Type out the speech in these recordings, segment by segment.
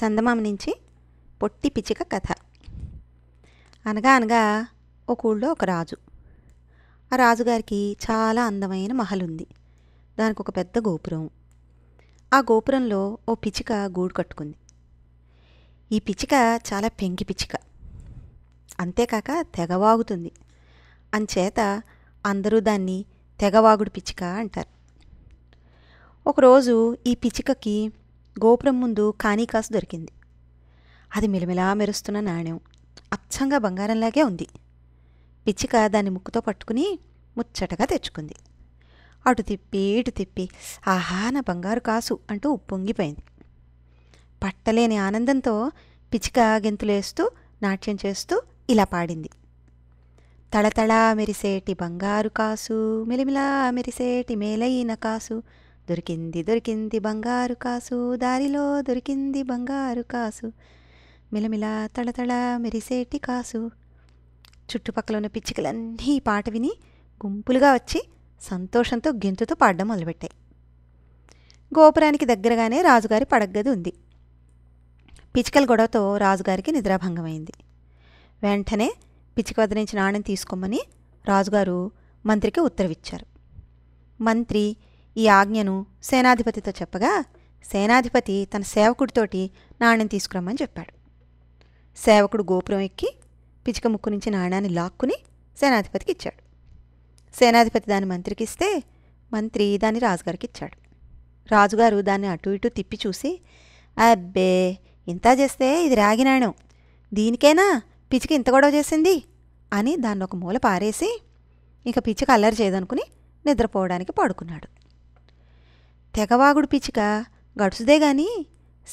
చందమామ నుంచి పొట్టి పిచ్చిక కథ అనగా అనగా ఒక ఊళ్ళో ఒక రాజు ఆ రాజుగారికి చాలా అందమైన మహల్ ఉంది దానికి ఒక పెద్ద గోపురం ఆ గోపురంలో ఓ పిచ్చిక గూడు కట్టుకుంది ఈ పిచ్చిక చాలా పెంకి పిచ్చిక అంతేకాక తెగవాగుతుంది అంచేత అందరూ దాన్ని తెగవాగుడు పిచ్చిక అంటారు ఒకరోజు ఈ పిచ్చికకి గోపురం ముందు కాసు దొరికింది అది మిలమిలా మెరుస్తున్న నాణ్యం అచ్చంగా బంగారంలాగే ఉంది పిచ్చిక దాన్ని ముక్కుతో పట్టుకుని ముచ్చటగా తెచ్చుకుంది అటు తిప్పి ఇటు తిప్పి ఆహా నా బంగారు కాసు అంటూ ఉప్పొంగిపోయింది పట్టలేని ఆనందంతో పిచ్చిక గెంతులేస్తూ నాట్యం చేస్తూ ఇలా పాడింది తళతళా మెరిసేటి బంగారు కాసు మిలిమిలా మెరిసేటి మేలైన కాసు దొరికింది దొరికింది బంగారు కాసు దారిలో దొరికింది బంగారు కాసు మిలమిల తళతళ మెరిసేటి కాసు చుట్టుపక్కల ఉన్న పిచ్చికలన్నీ ఈ పాట విని గుంపులుగా వచ్చి సంతోషంతో గెంతుతో పాడడం మొదలుపెట్టాయి గోపురానికి దగ్గరగానే రాజుగారి పడగ్గది ఉంది పిచికల గొడవతో రాజుగారికి నిద్రాభంగమైంది వెంటనే పిచ్చిక వదిలించిన ఆణం తీసుకోమని రాజుగారు మంత్రికి ఉత్తరవిచ్చారు మంత్రి ఈ ఆజ్ఞను సేనాధిపతితో చెప్పగా సేనాధిపతి తన సేవకుడితోటి నాణ్యం తీసుకురమ్మని చెప్పాడు సేవకుడు గోపురం ఎక్కి పిచిక ముక్కు నుంచి నాణ్యాన్ని లాక్కుని సేనాధిపతికి ఇచ్చాడు సేనాధిపతి దాన్ని మంత్రికి ఇస్తే మంత్రి దాన్ని రాజుగారికి ఇచ్చాడు రాజుగారు దాన్ని అటు ఇటు తిప్పి చూసి అబ్బే ఇంత చేస్తే ఇది రాగి నాణ్యం దీనికైనా పిచిక ఇంత గొడవ చేసింది అని దాన్ని ఒక మూల పారేసి ఇక పిచ్చికి అల్లరి చేయదనుకుని నిద్రపోవడానికి పడుకున్నాడు తెగవాగుడు పిచ్చిక గడుసుదే గాని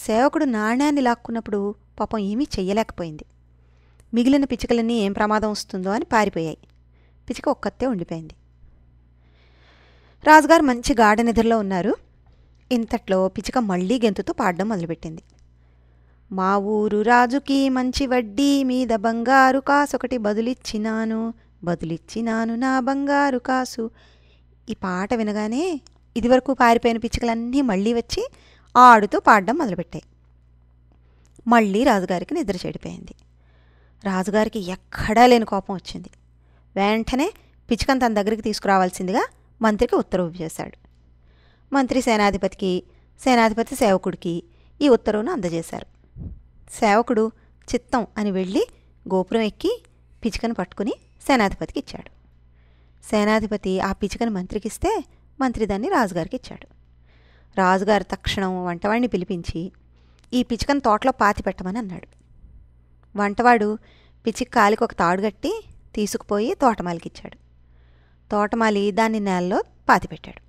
సేవకుడు నాణ్యాన్ని లాక్కున్నప్పుడు పాపం ఏమీ చెయ్యలేకపోయింది మిగిలిన పిచ్చుకలన్నీ ఏం ప్రమాదం వస్తుందో అని పారిపోయాయి పిచ్చుక ఒక్కతే ఉండిపోయింది రాజుగారు మంచి గాఢ నిద్రలో ఉన్నారు ఇంతట్లో పిచ్చుక మళ్ళీ గెంతుతో పాడడం మొదలుపెట్టింది మా ఊరు రాజుకి మంచి వడ్డీ మీద బంగారు కాసు ఒకటి బదులిచ్చినాను బదులిచ్చినాను నా బంగారు కాసు ఈ పాట వినగానే ఇదివరకు పారిపోయిన పిచ్చుకలన్నీ మళ్ళీ వచ్చి ఆడుతూ పాడడం మొదలుపెట్టాయి మళ్ళీ రాజుగారికి నిద్ర చెడిపోయింది రాజుగారికి ఎక్కడా లేని కోపం వచ్చింది వెంటనే పిచ్చుకను తన దగ్గరికి తీసుకురావాల్సిందిగా మంత్రికి ఉత్తర్వు చేశాడు మంత్రి సేనాధిపతికి సేనాధిపతి సేవకుడికి ఈ ఉత్తర్వును అందజేశారు సేవకుడు చిత్తం అని వెళ్ళి గోపురం ఎక్కి పిచ్చుకను పట్టుకుని సేనాధిపతికి ఇచ్చాడు సేనాధిపతి ఆ పిచ్చుకను మంత్రికిస్తే మంత్రి దాన్ని రాజుగారికి ఇచ్చాడు రాజుగారు తక్షణం వంటవాడిని పిలిపించి ఈ పిచికను తోటలో పాతి పెట్టమని అన్నాడు వంటవాడు పిచ్చిక కాలికి ఒక తాడు కట్టి తీసుకుపోయి తోటమాలికి ఇచ్చాడు తోటమాలి దాన్ని నేలలో పాతి పెట్టాడు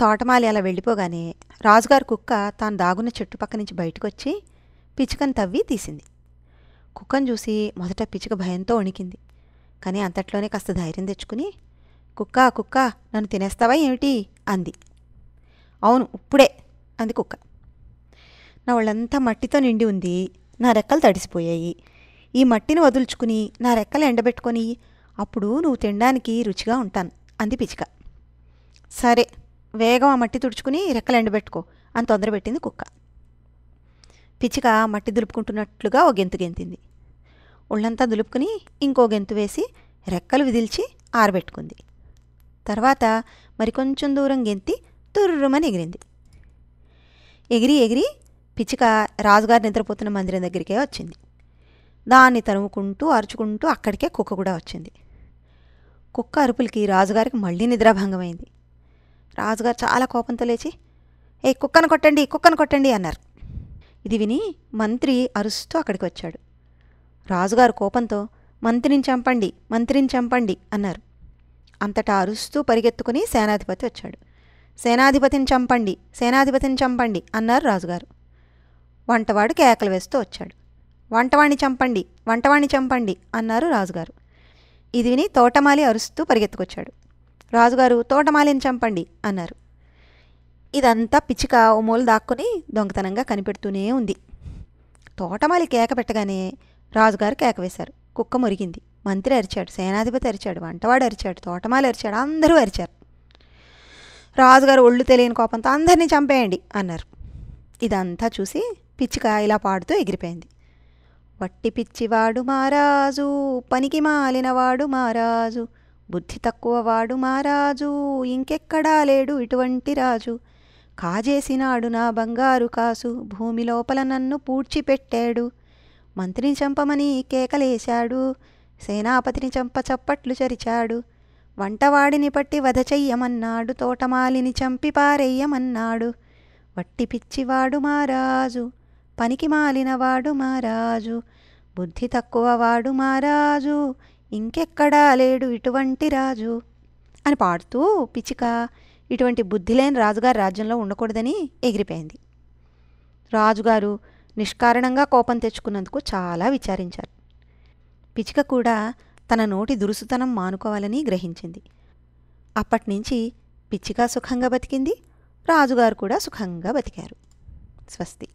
తోటమాలి అలా వెళ్ళిపోగానే రాజుగారు కుక్క తాను దాగున్న చెట్టు పక్క నుంచి బయటకు వచ్చి పిచ్చుకను తవ్వి తీసింది కుక్కను చూసి మొదట పిచ్చుక భయంతో వణికింది కానీ అంతట్లోనే కాస్త ధైర్యం తెచ్చుకుని కుక్క కుక్క నన్ను తినేస్తావా ఏమిటి అంది అవును ఇప్పుడే అంది కుక్క నా వాళ్ళంతా మట్టితో నిండి ఉంది నా రెక్కలు తడిసిపోయాయి ఈ మట్టిని వదులుచుకుని నా రెక్కలు ఎండబెట్టుకొని అప్పుడు నువ్వు తినడానికి రుచిగా ఉంటాను అంది పిచిక సరే వేగం ఆ మట్టి తుడుచుకుని రెక్కలు ఎండబెట్టుకో అని తొందర పెట్టింది కుక్క పిచిక మట్టి దులుపుకుంటున్నట్లుగా ఓ గెంతు గెంతింది ఒళ్ళంతా దులుపుకుని ఇంకో గెంతు వేసి రెక్కలు విదిల్చి ఆరబెట్టుకుంది తర్వాత మరికొంచెం దూరం గెంతి తుర్రుమని ఎగిరింది ఎగిరి ఎగిరి పిచ్చిక రాజుగారు నిద్రపోతున్న మందిరం దగ్గరికే వచ్చింది దాన్ని తరుముకుంటూ అరుచుకుంటూ అక్కడికే కుక్క కూడా వచ్చింది కుక్క అరుపులకి రాజుగారికి మళ్ళీ నిద్రాభంగమైంది రాజుగారు చాలా కోపంతో లేచి ఏ కుక్కను కొట్టండి కుక్కను కొట్టండి అన్నారు ఇది విని మంత్రి అరుస్తూ అక్కడికి వచ్చాడు రాజుగారు కోపంతో మంత్రిని చంపండి మంత్రిని చంపండి అన్నారు అంతటా అరుస్తూ పరిగెత్తుకుని సేనాధిపతి వచ్చాడు సేనాధిపతిని చంపండి సేనాధిపతిని చంపండి అన్నారు రాజుగారు వంటవాడు కేకలు వేస్తూ వచ్చాడు వంటవాణ్ణి చంపండి వంటవాణ్ణి చంపండి అన్నారు రాజుగారు ఇది విని తోటమాలి అరుస్తూ పరిగెత్తుకొచ్చాడు రాజుగారు తోటమాలిని చంపండి అన్నారు ఇదంతా పిచ్చిక ఉమోలు దాక్కుని దొంగతనంగా కనిపెడుతూనే ఉంది తోటమాలి కేక పెట్టగానే రాజుగారు కేక వేశారు కుక్క మురిగింది మంత్రి అరిచాడు సేనాధిపతి అరిచాడు వంటవాడు అరిచాడు తోటమాలు అరిచాడు అందరూ అరిచారు రాజుగారు ఒళ్ళు తెలియని కోపంతో అందరినీ చంపేయండి అన్నారు ఇదంతా చూసి పిచ్చిక ఇలా పాడుతూ ఎగిరిపోయింది వట్టి పిచ్చివాడు మారాజు పనికి మాలినవాడు మారాజు బుద్ధి తక్కువ వాడు మారాజు ఇంకెక్కడా లేడు ఇటువంటి రాజు కాజేసినాడు నా బంగారు కాసు భూమి లోపల నన్ను పూడ్చిపెట్టాడు మంత్రిని చంపమని కేకలేశాడు సేనాపతిని చంప చప్పట్లు చరిచాడు వంటవాడిని పట్టి వధ చెయ్యమన్నాడు తోటమాలిని చంపి పారెయ్యమన్నాడు వట్టి పిచ్చివాడు మారాజు పనికి మాలినవాడు మారాజు బుద్ధి తక్కువవాడు మారాజు ఇంకెక్కడా లేడు ఇటువంటి రాజు అని పాడుతూ పిచ్చిక ఇటువంటి బుద్ధి లేని రాజుగారి రాజ్యంలో ఉండకూడదని ఎగిరిపోయింది రాజుగారు నిష్కారణంగా కోపం తెచ్చుకున్నందుకు చాలా విచారించారు పిచ్చుక కూడా తన నోటి దురుసుతనం మానుకోవాలని గ్రహించింది అప్పటినుంచి పిచ్చిక సుఖంగా బతికింది రాజుగారు కూడా సుఖంగా బతికారు స్వస్తి